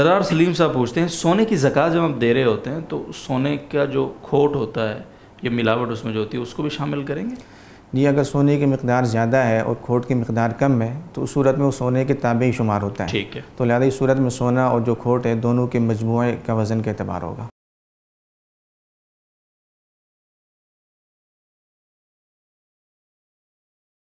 दरार सलीम साहब पूछते हैं सोने की जक़ात जब हम दे रहे होते हैं तो सोने का जो खोट होता है या मिलावट उसमें जो होती है उसको भी शामिल करेंगे जी अगर सोने की मकदार ज़्यादा है और खोट की मकदार कम है तो उस सूरत में वो सोने के ताबे ही शुमार होता है ठीक है तो लिहाजा इस सूरत में सोना और जो खोट है दोनों के मजमू का वज़न के अतबार होगा